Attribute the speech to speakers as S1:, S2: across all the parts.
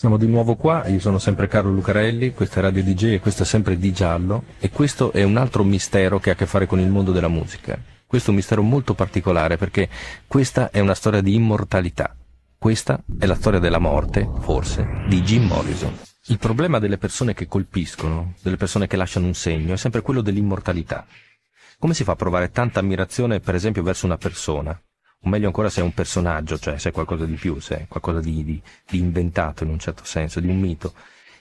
S1: Siamo di nuovo qua, io sono sempre Carlo Lucarelli, questa è Radio DJ e questa è sempre Di Giallo e questo è un altro mistero che ha a che fare con il mondo della musica. Questo è un mistero molto particolare perché questa è una storia di immortalità. Questa è la storia della morte, forse, di Jim Morrison. Il problema delle persone che colpiscono, delle persone che lasciano un segno, è sempre quello dell'immortalità. Come si fa a provare tanta ammirazione, per esempio, verso una persona, o meglio ancora se è un personaggio, cioè se è qualcosa di più, se è qualcosa di, di, di inventato in un certo senso, di un mito.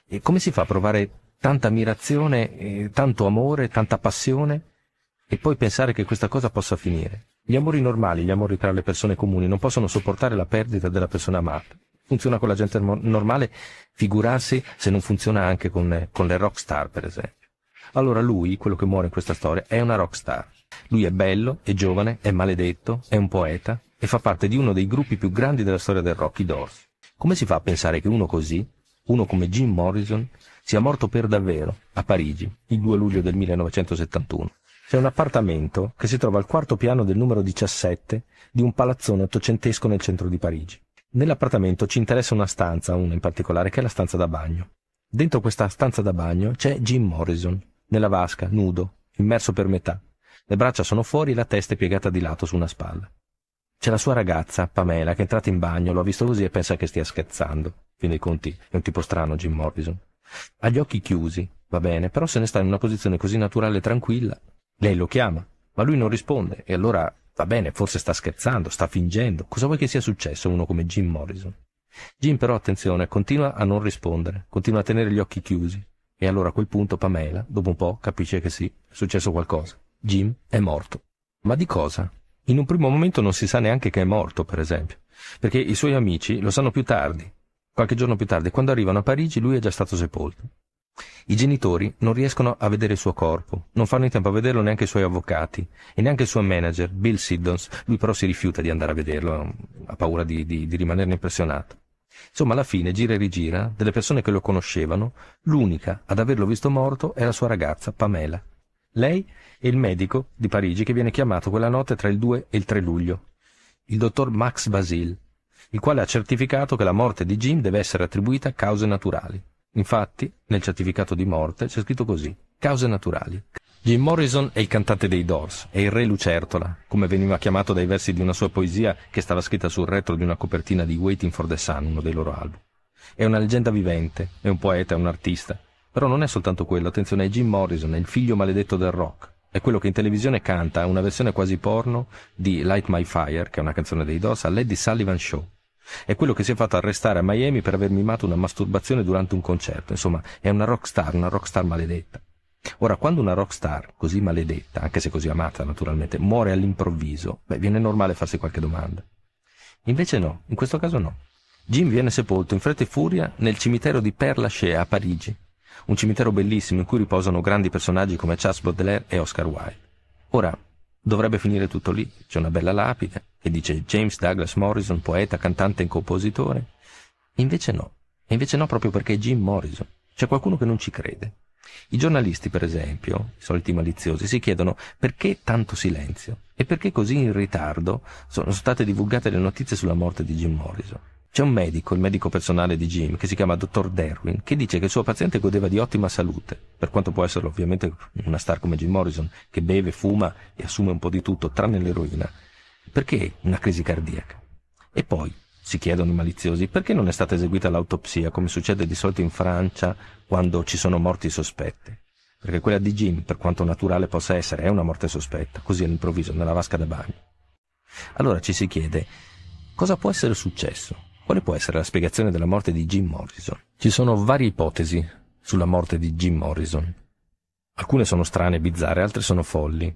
S1: E come si fa a provare tanta ammirazione, eh, tanto amore, tanta passione e poi pensare che questa cosa possa finire? Gli amori normali, gli amori tra le persone comuni, non possono sopportare la perdita della persona amata. Funziona con la gente normale, figurarsi se non funziona anche con, con le rockstar, per esempio. Allora lui, quello che muore in questa storia, è una rockstar lui è bello, è giovane, è maledetto, è un poeta e fa parte di uno dei gruppi più grandi della storia del Rocky i Come si fa a pensare che uno così, uno come Jim Morrison, sia morto per davvero a Parigi il 2 luglio del 1971? C'è un appartamento che si trova al quarto piano del numero 17 di un palazzone ottocentesco nel centro di Parigi. Nell'appartamento ci interessa una stanza, una in particolare, che è la stanza da bagno. Dentro questa stanza da bagno c'è Jim Morrison, nella vasca, nudo, immerso per metà, le braccia sono fuori e la testa è piegata di lato su una spalla. C'è la sua ragazza, Pamela, che è entrata in bagno, lo ha visto così e pensa che stia scherzando. Fin dei conti, è un tipo strano Jim Morrison. Ha gli occhi chiusi, va bene, però se ne sta in una posizione così naturale e tranquilla. Lei lo chiama, ma lui non risponde, e allora, va bene, forse sta scherzando, sta fingendo. Cosa vuoi che sia successo a uno come Jim Morrison? Jim però, attenzione, continua a non rispondere, continua a tenere gli occhi chiusi. E allora a quel punto Pamela, dopo un po', capisce che sì, è successo qualcosa. Jim è morto. Ma di cosa? In un primo momento non si sa neanche che è morto, per esempio, perché i suoi amici lo sanno più tardi. Qualche giorno più tardi, quando arrivano a Parigi, lui è già stato sepolto. I genitori non riescono a vedere il suo corpo, non fanno in tempo a vederlo neanche i suoi avvocati e neanche il suo manager, Bill Siddons, lui però si rifiuta di andare a vederlo, ha paura di, di, di rimanerne impressionato. Insomma, alla fine, gira e rigira, delle persone che lo conoscevano, l'unica ad averlo visto morto è la sua ragazza, Pamela, lei e il medico di Parigi che viene chiamato quella notte tra il 2 e il 3 luglio, il dottor Max Basile, il quale ha certificato che la morte di Jim deve essere attribuita a cause naturali. Infatti, nel certificato di morte c'è scritto così, cause naturali. Jim Morrison è il cantante dei Doors, è il re lucertola, come veniva chiamato dai versi di una sua poesia che stava scritta sul retro di una copertina di Waiting for the Sun, uno dei loro album. È una leggenda vivente, è un poeta, è un artista, però non è soltanto quello, attenzione, è Jim Morrison, il figlio maledetto del rock. È quello che in televisione canta una versione quasi porno di Light My Fire, che è una canzone dei DOS, a Lady Sullivan Show. È quello che si è fatto arrestare a Miami per aver mimato una masturbazione durante un concerto. Insomma, è una rockstar, una rockstar maledetta. Ora, quando una rockstar così maledetta, anche se così amata naturalmente, muore all'improvviso, beh, viene normale farsi qualche domanda. Invece no, in questo caso no. Jim viene sepolto in fretta e furia nel cimitero di Père Lachaise a Parigi, un cimitero bellissimo in cui riposano grandi personaggi come Charles Baudelaire e Oscar Wilde. Ora, dovrebbe finire tutto lì, c'è una bella lapide che dice James Douglas Morrison, poeta, cantante e compositore. Invece no, e invece no proprio perché è Jim Morrison. C'è qualcuno che non ci crede. I giornalisti, per esempio, i soliti maliziosi, si chiedono perché tanto silenzio e perché così in ritardo sono state divulgate le notizie sulla morte di Jim Morrison. C'è un medico, il medico personale di Jim, che si chiama Dottor Derwin, che dice che il suo paziente godeva di ottima salute, per quanto può essere ovviamente una star come Jim Morrison, che beve, fuma e assume un po' di tutto, tranne l'eroina. Perché una crisi cardiaca? E poi, si chiedono i maliziosi, perché non è stata eseguita l'autopsia, come succede di solito in Francia quando ci sono morti sospette? Perché quella di Jim, per quanto naturale possa essere, è una morte sospetta, così all'improvviso, nella vasca da bagno. Allora ci si chiede, cosa può essere successo? Quale può essere la spiegazione della morte di Jim Morrison? Ci sono varie ipotesi sulla morte di Jim Morrison. Alcune sono strane e bizzarre, altre sono folli.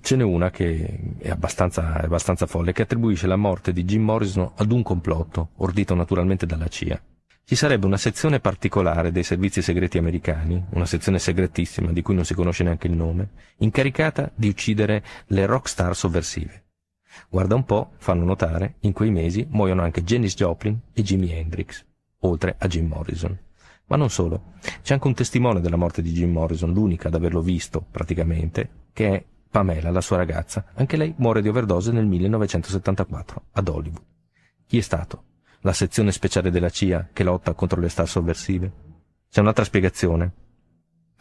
S1: Ce n'è una che è abbastanza, è abbastanza folle, che attribuisce la morte di Jim Morrison ad un complotto, ordito naturalmente dalla CIA. Ci sarebbe una sezione particolare dei servizi segreti americani, una sezione segretissima di cui non si conosce neanche il nome, incaricata di uccidere le rockstar sovversive. Guarda un po', fanno notare, in quei mesi muoiono anche Janis Joplin e Jimi Hendrix, oltre a Jim Morrison. Ma non solo, c'è anche un testimone della morte di Jim Morrison, l'unica ad averlo visto praticamente, che è Pamela, la sua ragazza. Anche lei muore di overdose nel 1974 ad Hollywood. Chi è stato? La sezione speciale della CIA che lotta contro le star sovversive? C'è un'altra spiegazione,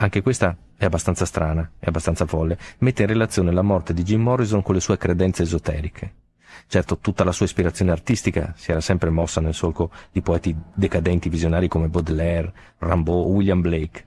S1: anche questa è abbastanza strana, è abbastanza folle, mette in relazione la morte di Jim Morrison con le sue credenze esoteriche. Certo, tutta la sua ispirazione artistica si era sempre mossa nel solco di poeti decadenti visionari come Baudelaire, Rimbaud William Blake.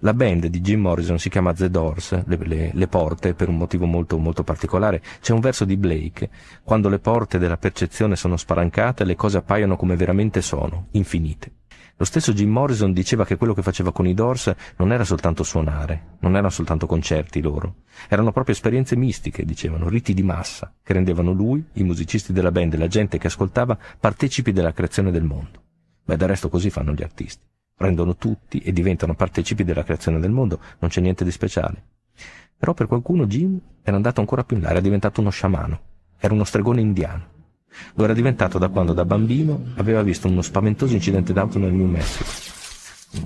S1: La band di Jim Morrison si chiama The Doors, le, le, le porte, per un motivo molto, molto particolare. C'è un verso di Blake. Quando le porte della percezione sono spalancate, le cose appaiono come veramente sono, infinite. Lo stesso Jim Morrison diceva che quello che faceva con i Doors non era soltanto suonare, non erano soltanto concerti loro, erano proprio esperienze mistiche, dicevano, riti di massa, che rendevano lui, i musicisti della band e la gente che ascoltava partecipi della creazione del mondo. Beh, del resto così fanno gli artisti. Prendono tutti e diventano partecipi della creazione del mondo, non c'è niente di speciale. Però per qualcuno Jim era andato ancora più in là, era diventato uno sciamano, era uno stregone indiano. Lo era diventato da quando da bambino aveva visto uno spaventoso incidente d'auto nel New Mexico.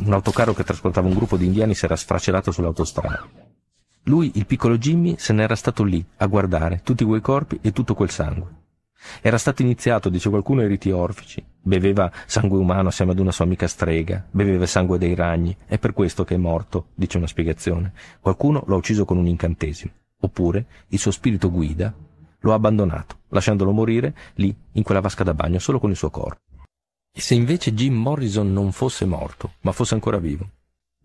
S1: Un autocarro che trasportava un gruppo di indiani si era sfracellato sull'autostrada. Lui, il piccolo Jimmy, se n'era stato lì, a guardare tutti quei corpi e tutto quel sangue. Era stato iniziato, dice qualcuno, ai riti orfici. Beveva sangue umano assieme ad una sua amica strega, beveva sangue dei ragni, è per questo che è morto, dice una spiegazione. Qualcuno lo ha ucciso con un incantesimo. Oppure il suo spirito guida lo ha abbandonato lasciandolo morire lì in quella vasca da bagno solo con il suo corpo. E se invece Jim Morrison non fosse morto, ma fosse ancora vivo?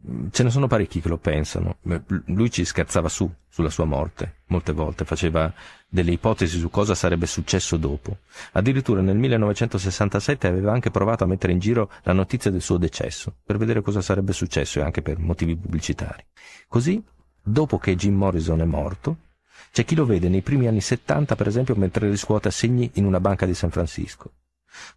S1: Mm, ce ne sono parecchi che lo pensano. Lui ci scherzava su, sulla sua morte, molte volte, faceva delle ipotesi su cosa sarebbe successo dopo. Addirittura nel 1967 aveva anche provato a mettere in giro la notizia del suo decesso, per vedere cosa sarebbe successo e anche per motivi pubblicitari. Così, dopo che Jim Morrison è morto, c'è chi lo vede nei primi anni 70, per esempio, mentre riscuote assegni in una banca di San Francisco.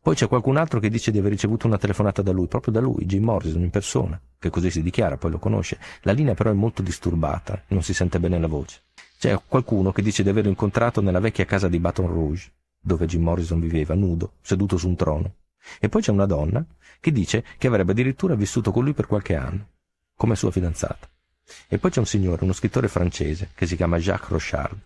S1: Poi c'è qualcun altro che dice di aver ricevuto una telefonata da lui, proprio da lui, Jim Morrison in persona, che così si dichiara, poi lo conosce. La linea però è molto disturbata, non si sente bene la voce. C'è qualcuno che dice di averlo incontrato nella vecchia casa di Baton Rouge, dove Jim Morrison viveva, nudo, seduto su un trono. E poi c'è una donna che dice che avrebbe addirittura vissuto con lui per qualche anno, come sua fidanzata. E poi c'è un signore, uno scrittore francese, che si chiama Jacques Rochard.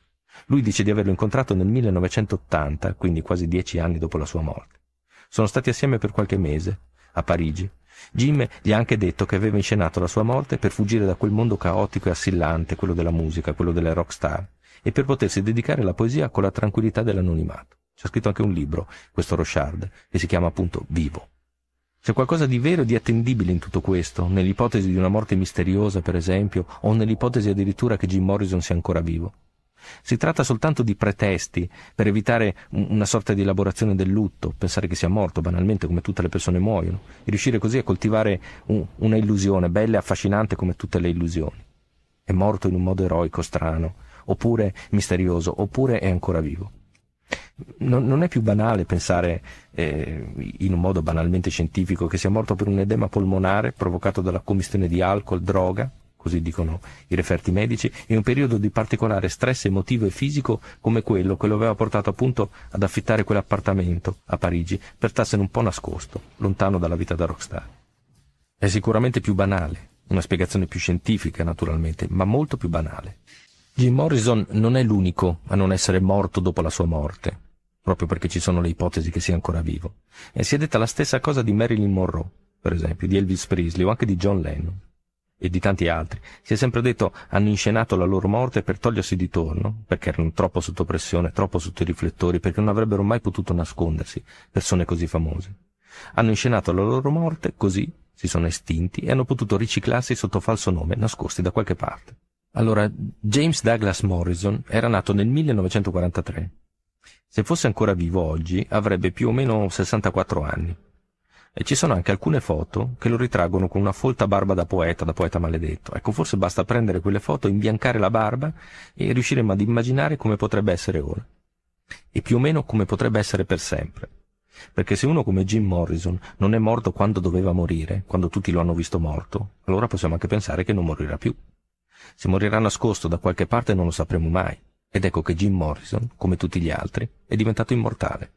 S1: Lui dice di averlo incontrato nel 1980, quindi quasi dieci anni dopo la sua morte. Sono stati assieme per qualche mese, a Parigi. Jim gli ha anche detto che aveva inscenato la sua morte per fuggire da quel mondo caotico e assillante, quello della musica, quello delle rock star, e per potersi dedicare alla poesia con la tranquillità dell'anonimato. C'è scritto anche un libro, questo Rochard, che si chiama appunto Vivo. C'è qualcosa di vero e di attendibile in tutto questo, nell'ipotesi di una morte misteriosa, per esempio, o nell'ipotesi addirittura che Jim Morrison sia ancora vivo. Si tratta soltanto di pretesti per evitare una sorta di elaborazione del lutto, pensare che sia morto banalmente come tutte le persone muoiono, e riuscire così a coltivare un, una illusione bella e affascinante come tutte le illusioni. È morto in un modo eroico, strano, oppure misterioso, oppure è ancora vivo non, non, è più banale pensare eh, in un modo banalmente scientifico che sia morto per un edema polmonare provocato dalla commissione di alcol, droga, così dicono i referti medici, in un periodo di particolare stress emotivo e fisico come quello che lo aveva portato appunto ad affittare quell'appartamento a Parigi per starsene un po' nascosto, lontano dalla vita da rockstar. È sicuramente più banale, una spiegazione più scientifica naturalmente, ma molto più banale. Jim Morrison non è l'unico a non essere morto dopo la sua morte proprio perché ci sono le ipotesi che sia ancora vivo. E si è detta la stessa cosa di Marilyn Monroe, per esempio, di Elvis Presley o anche di John Lennon e di tanti altri. Si è sempre detto hanno inscenato la loro morte per togliersi di torno, perché erano troppo sotto pressione, troppo sotto i riflettori, perché non avrebbero mai potuto nascondersi persone così famose. Hanno inscenato la loro morte così si sono estinti e hanno potuto riciclarsi sotto falso nome, nascosti da qualche parte. Allora, James Douglas Morrison era nato nel 1943 se fosse ancora vivo oggi avrebbe più o meno 64 anni. E ci sono anche alcune foto che lo ritraggono con una folta barba da poeta, da poeta maledetto. Ecco, forse basta prendere quelle foto, imbiancare la barba e riusciremo ad immaginare come potrebbe essere ora. E più o meno come potrebbe essere per sempre. Perché se uno come Jim Morrison non è morto quando doveva morire, quando tutti lo hanno visto morto, allora possiamo anche pensare che non morirà più. Se morirà nascosto da qualche parte non lo sapremo mai. Ed ecco che Jim Morrison, come tutti gli altri, è diventato immortale.